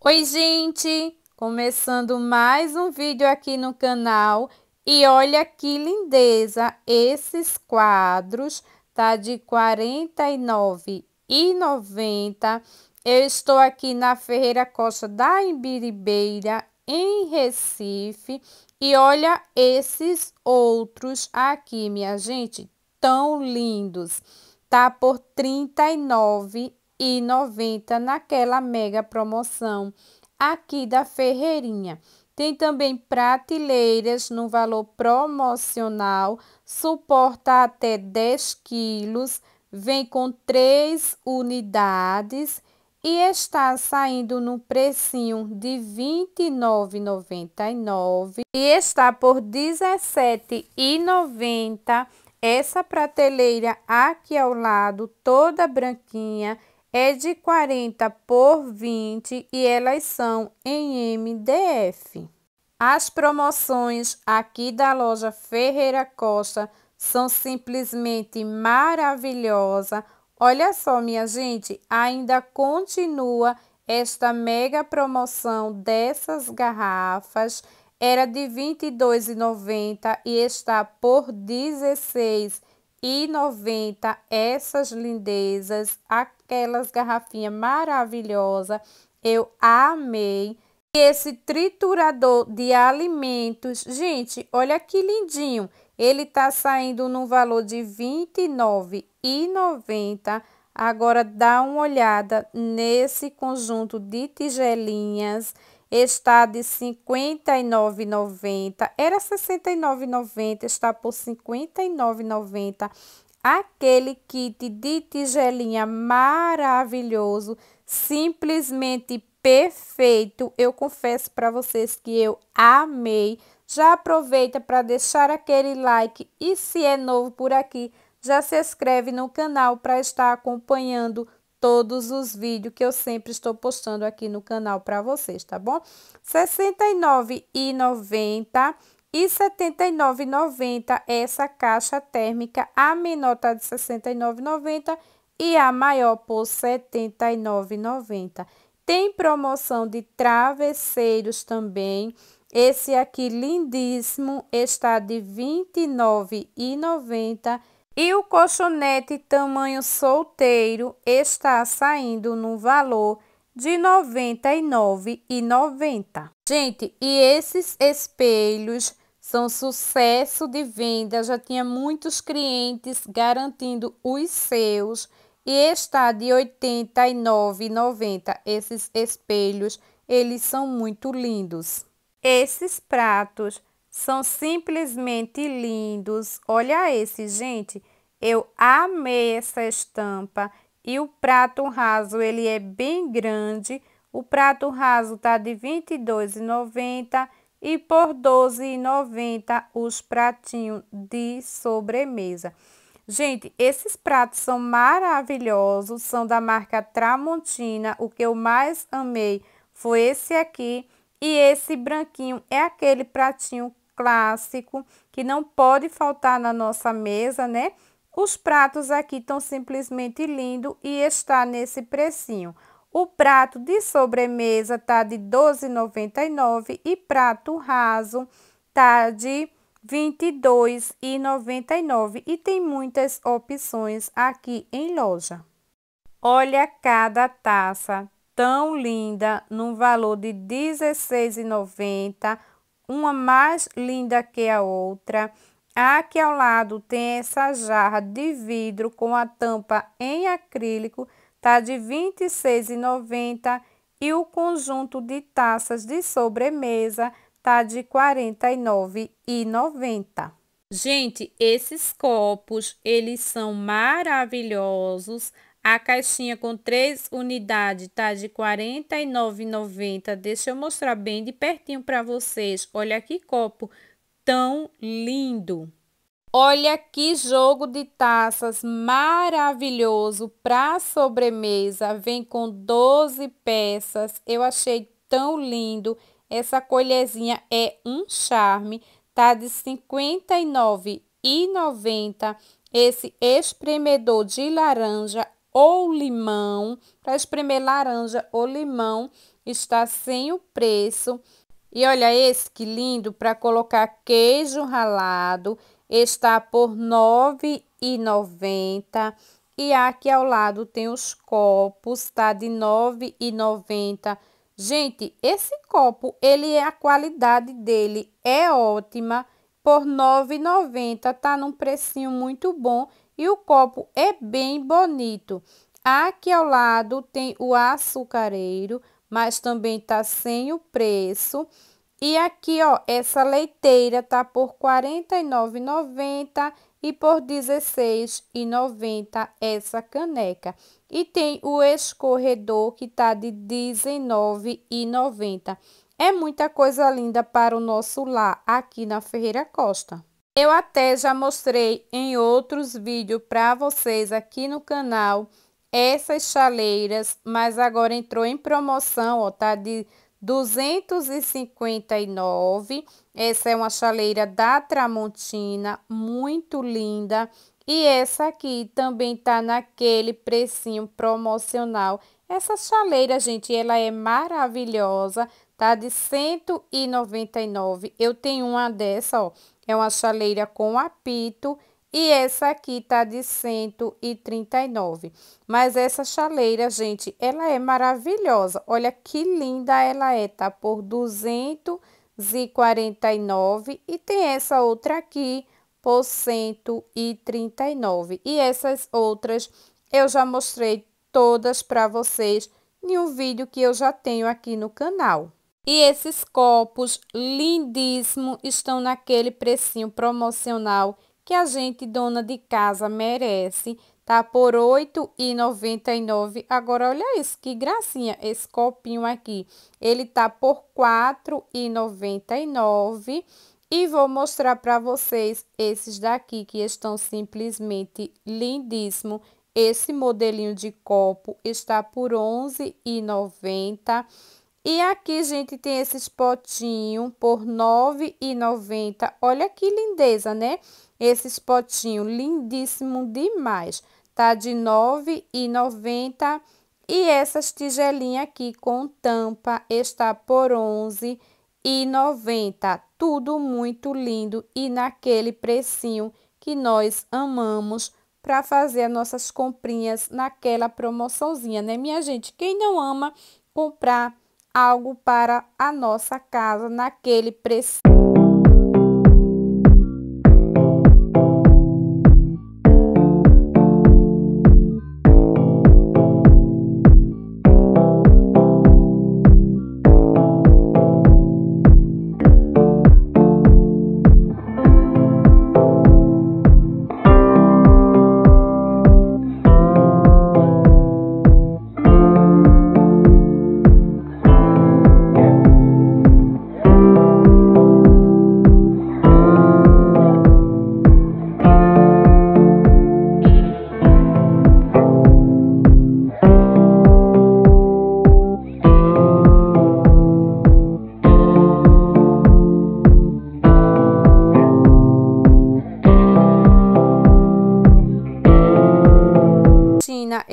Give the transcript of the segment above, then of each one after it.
Oi, gente! Começando mais um vídeo aqui no canal e olha que lindeza! Esses quadros tá de R$ 49,90. Eu estou aqui na Ferreira Costa da Imbiribeira, em Recife. E olha esses outros aqui, minha gente, tão lindos. Tá por R$ 39,90 e 90 naquela mega promoção aqui da Ferreirinha. Tem também prateleiras no valor promocional, suporta até 10 quilos, vem com 3 unidades e está saindo no precinho de R$ 29,99 e está por R$ 17,90. Essa prateleira aqui ao lado, toda branquinha, é de 40 por 20 e elas são em MDF. As promoções aqui da loja Ferreira Costa são simplesmente maravilhosas. Olha só, minha gente, ainda continua esta mega promoção dessas garrafas. Era de R$ 22,90 e está por R$ 16,90 e noventa essas lindezas, aquelas garrafinha maravilhosa. Eu amei esse triturador de alimentos. Gente, olha que lindinho. Ele tá saindo no valor de R$ 29,90. Agora dá uma olhada nesse conjunto de tigelinhas está de R$ 59,90. Era R$ 69,90, está por R$ 59,90. Aquele kit de tigelinha maravilhoso, simplesmente perfeito. Eu confesso para vocês que eu amei. Já aproveita para deixar aquele like e se é novo por aqui, já se inscreve no canal para estar acompanhando todos os vídeos que eu sempre estou postando aqui no canal para vocês, tá bom? R$ 69,90 e R$ 79,90 essa caixa térmica, a menor tá de R$ 69,90 e a maior por R$ 79,90. Tem promoção de travesseiros também. Esse aqui lindíssimo está de R$ 29,90 e o colchonete tamanho solteiro está saindo no valor de R$ 99,90. Gente, e esses espelhos são sucesso de venda, já tinha muitos clientes garantindo os seus e está de R$ 89,90. Esses espelhos, eles são muito lindos. Esses pratos são simplesmente lindos. Olha esse, gente. Eu amei essa estampa. E o prato raso, ele é bem grande. O prato raso tá de R$ 22,90 e por R$ 12,90 os pratinhos de sobremesa. Gente, esses pratos são maravilhosos, são da marca Tramontina. O que eu mais amei foi esse aqui. E esse branquinho é aquele pratinho clássico, que não pode faltar na nossa mesa, né? Os pratos aqui estão simplesmente lindo e está nesse precinho. O prato de sobremesa tá de 12,99 e prato raso tá de 22,99 e tem muitas opções aqui em loja. Olha cada taça tão linda, num valor de R$16,90 uma mais linda que a outra. Aqui ao lado tem essa jarra de vidro com a tampa em acrílico, tá de R$ 26,90 e o conjunto de taças de sobremesa tá de R$ 49,90. Gente, esses copos, eles são maravilhosos. A caixinha com três unidades tá de R$ 49,90. Deixa eu mostrar bem de pertinho para vocês. Olha que copo tão lindo. Olha que jogo de taças maravilhoso para sobremesa. Vem com 12 peças. Eu achei tão lindo. Essa colherzinha é um charme. Tá de R$ 59,90. Esse espremedor de laranja ou limão. Para espremer laranja ou limão, está sem o preço. E olha esse que lindo para colocar queijo ralado, está por R$ 9,90. E aqui ao lado tem os copos, tá de R$ 9,90. Gente, esse copo, ele é a qualidade dele é ótima, por R$ 9,90, tá num precinho muito bom e o copo é bem bonito. Aqui ao lado tem o açucareiro, mas também tá sem o preço. E aqui, ó, essa leiteira tá por R$ 49,90 e por R$ 16,90 essa caneca. E tem o escorredor que tá de R$ 19,90. É muita coisa linda para o nosso lar aqui na Ferreira Costa. Eu até já mostrei em outros vídeos para vocês aqui no canal essas chaleiras, mas agora entrou em promoção, ó, tá de 259. Essa é uma chaleira da Tramontina, muito linda. E essa aqui também tá naquele precinho promocional. Essa chaleira, gente, ela é maravilhosa tá? De 199, eu tenho uma dessa, ó, é uma chaleira com apito e essa aqui tá de 139. Mas essa chaleira, gente, ela é maravilhosa. Olha que linda ela é, tá? Por 249 e tem essa outra aqui por 139. E essas outras eu já mostrei todas para vocês em um vídeo que eu já tenho aqui no canal. E esses copos lindíssimos estão naquele precinho promocional que a gente, dona de casa, merece. Tá por R$ 8,99. Agora, olha isso, que gracinha esse copinho aqui. Ele tá por R$ 4,99. E vou mostrar para vocês esses daqui que estão simplesmente lindíssimo. Esse modelinho de copo está por R$ 11,90. E aqui, gente, tem esses potinhos por R$ 9,90. Olha que lindeza, né? Esses potinhos, lindíssimo demais. Tá de R$ 9,90. E essas tigelinhas aqui com tampa está por R$ 11,90. Tudo muito lindo e naquele precinho que nós amamos para fazer as nossas comprinhas naquela promoçãozinha, né, minha gente? Quem não ama comprar algo para a nossa casa naquele preço.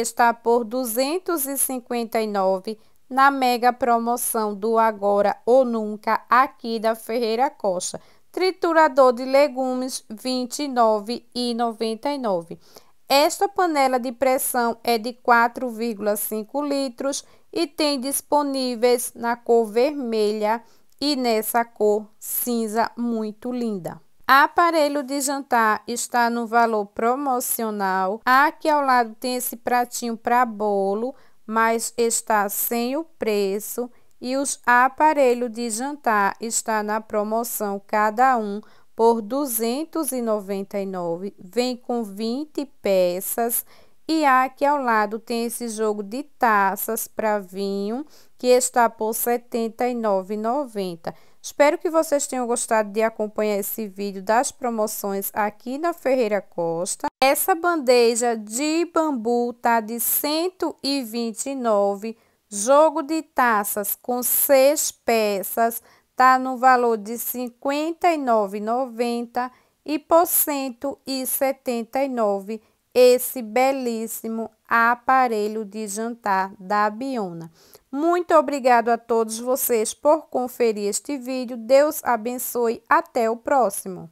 está por 259 na mega promoção do Agora ou Nunca aqui da Ferreira Costa. Triturador de legumes R$ 29,99. Esta panela de pressão é de 4,5 litros e tem disponíveis na cor vermelha e nessa cor cinza muito linda. Aparelho de jantar está no valor promocional. Aqui ao lado tem esse pratinho para bolo, mas está sem o preço. E os aparelhos de jantar está na promoção cada um por 299. Vem com 20 peças. E aqui ao lado tem esse jogo de taças para vinho, que está por R$ 79,90. Espero que vocês tenham gostado de acompanhar esse vídeo das promoções aqui na Ferreira Costa. Essa bandeja de bambu tá de 129, jogo de taças com seis peças tá no valor de 59,90 e por 179 esse belíssimo a aparelho de jantar da Biona. Muito obrigado a todos vocês por conferir este vídeo. Deus abençoe. Até o próximo.